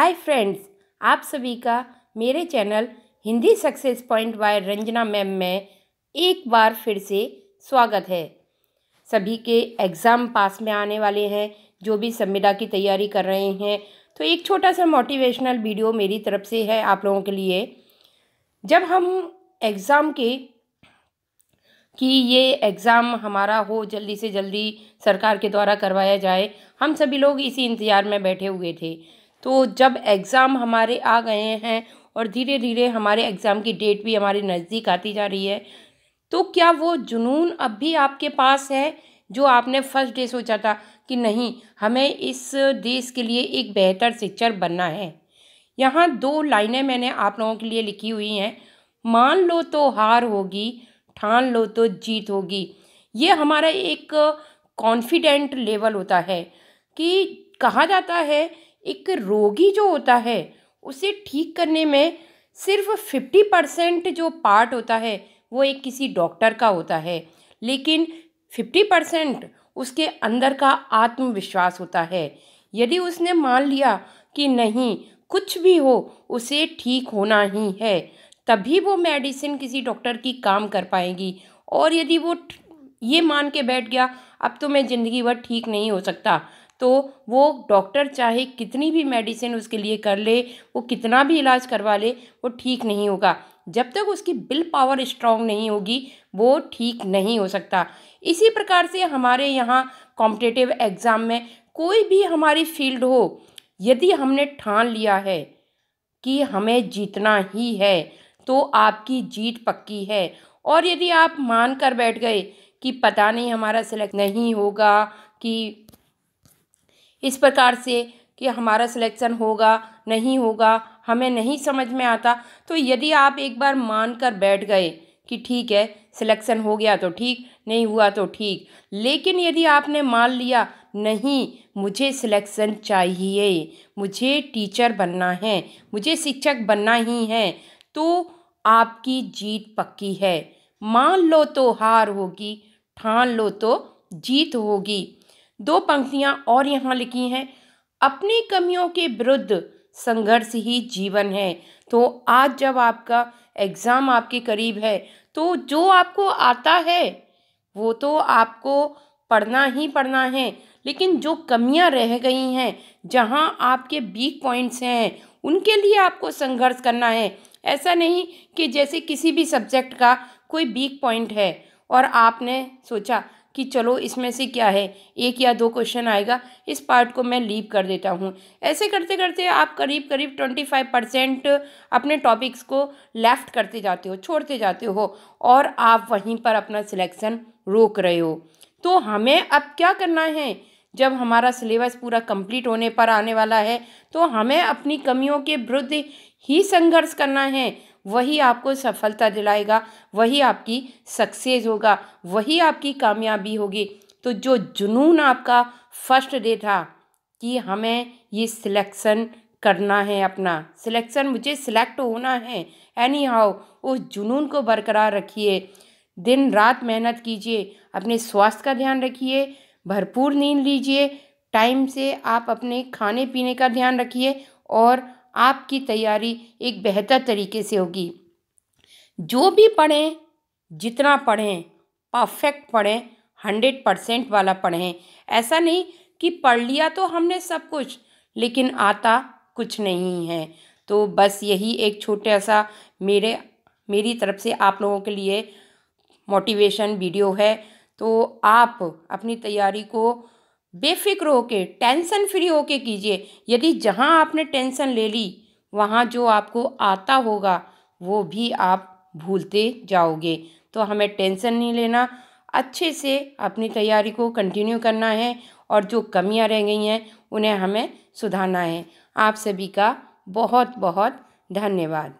hi friends आप सभी का मेरे channel Hindi success point by Ranjana ma'am में एक बार फिर से स्वागत है सभी के एग्ज़ाम पास में आने वाले हैं जो भी संविदा की तैयारी कर रहे हैं तो एक छोटा सा मोटिवेशनल वीडियो मेरी तरफ से है आप लोगों के लिए जब हम एग्ज़ाम के कि ये एग्ज़ाम हमारा हो जल्दी से जल्दी सरकार के द्वारा करवाया जाए हम सभी लोग इसी इंतज़ार में बैठे हुए थे तो जब एग्ज़ाम हमारे आ गए हैं और धीरे धीरे हमारे एग्ज़ाम की डेट भी हमारे नज़दीक आती जा रही है तो क्या वो जुनून अब भी आपके पास है जो आपने फर्स्ट डे सोचा था कि नहीं हमें इस देश के लिए एक बेहतर शिक्षक बनना है यहाँ दो लाइनें मैंने आप लोगों के लिए लिखी हुई हैं मान लो तो हार होगी ठान लो तो जीत होगी ये हमारा एक कॉन्फिडेंट लेवल होता है कि कहा जाता है एक रोगी जो होता है उसे ठीक करने में सिर्फ फिफ्टी परसेंट जो पार्ट होता है वो एक किसी डॉक्टर का होता है लेकिन फिफ्टी परसेंट उसके अंदर का आत्मविश्वास होता है यदि उसने मान लिया कि नहीं कुछ भी हो उसे ठीक होना ही है तभी वो मेडिसिन किसी डॉक्टर की काम कर पाएगी और यदि वो ये मान के बैठ गया अब तो मैं ज़िंदगी भर ठीक नहीं हो सकता तो वो डॉक्टर चाहे कितनी भी मेडिसिन उसके लिए कर ले वो कितना भी इलाज करवा ले वो ठीक नहीं होगा जब तक उसकी बिल पावर स्ट्रांग नहीं होगी वो ठीक नहीं हो सकता इसी प्रकार से हमारे यहाँ कॉम्पिटेटिव एग्ज़ाम में कोई भी हमारी फील्ड हो यदि हमने ठान लिया है कि हमें जीतना ही है तो आपकी जीत पक्की है और यदि आप मान कर बैठ गए कि पता नहीं हमारा सिलेक्ट नहीं होगा कि इस प्रकार से कि हमारा सिलेक्शन होगा नहीं होगा हमें नहीं समझ में आता तो यदि आप एक बार मान कर बैठ गए कि ठीक है सिलेक्शन हो गया तो ठीक नहीं हुआ तो ठीक लेकिन यदि आपने मान लिया नहीं मुझे सिलेक्शन चाहिए मुझे टीचर बनना है मुझे शिक्षक बनना ही है तो आपकी जीत पक्की है मान लो तो हार होगी ठान लो तो जीत होगी दो पंक्तियां और यहाँ लिखी हैं अपनी कमियों के विरुद्ध संघर्ष ही जीवन है तो आज जब आपका एग्ज़ाम आपके करीब है तो जो आपको आता है वो तो आपको पढ़ना ही पढ़ना है लेकिन जो कमियां रह गई हैं जहां आपके वीक पॉइंट्स हैं उनके लिए आपको संघर्ष करना है ऐसा नहीं कि जैसे किसी भी सब्जेक्ट का कोई वीक पॉइंट है और आपने सोचा कि चलो इसमें से क्या है एक या दो क्वेश्चन आएगा इस पार्ट को मैं लीव कर देता हूँ ऐसे करते करते आप करीब करीब ट्वेंटी फाइव परसेंट अपने टॉपिक्स को लेफ़्ट करते जाते हो छोड़ते जाते हो और आप वहीं पर अपना सिलेक्शन रोक रहे हो तो हमें अब क्या करना है जब हमारा सिलेबस पूरा कंप्लीट होने पर आने वाला है तो हमें अपनी कमियों के विरुद्ध ही संघर्ष करना है वही आपको सफलता दिलाएगा वही आपकी सक्सेस होगा वही आपकी कामयाबी होगी तो जो जुनून आपका फर्स्ट डे था कि हमें ये सिलेक्शन करना है अपना सिलेक्शन मुझे सिलेक्ट होना है एनी हाउ उस जुनून को बरकरार रखिए दिन रात मेहनत कीजिए अपने स्वास्थ्य का ध्यान रखिए भरपूर नींद लीजिए टाइम से आप अपने खाने पीने का ध्यान रखिए और आपकी तैयारी एक बेहतर तरीके से होगी जो भी पढ़ें जितना पढ़ें परफेक्ट पढ़ें हंड्रेड परसेंट वाला पढ़ें ऐसा नहीं कि पढ़ लिया तो हमने सब कुछ लेकिन आता कुछ नहीं है तो बस यही एक छोटा सा मेरे मेरी तरफ से आप लोगों के लिए मोटिवेशन वीडियो है तो आप अपनी तैयारी को बेफिक्र होके टेंशन फ्री होके कीजिए यदि जहाँ आपने टेंशन ले ली वहाँ जो आपको आता होगा वो भी आप भूलते जाओगे तो हमें टेंशन नहीं लेना अच्छे से अपनी तैयारी को कंटिन्यू करना है और जो कमियाँ रह गई हैं उन्हें हमें सुधारना है आप सभी का बहुत बहुत धन्यवाद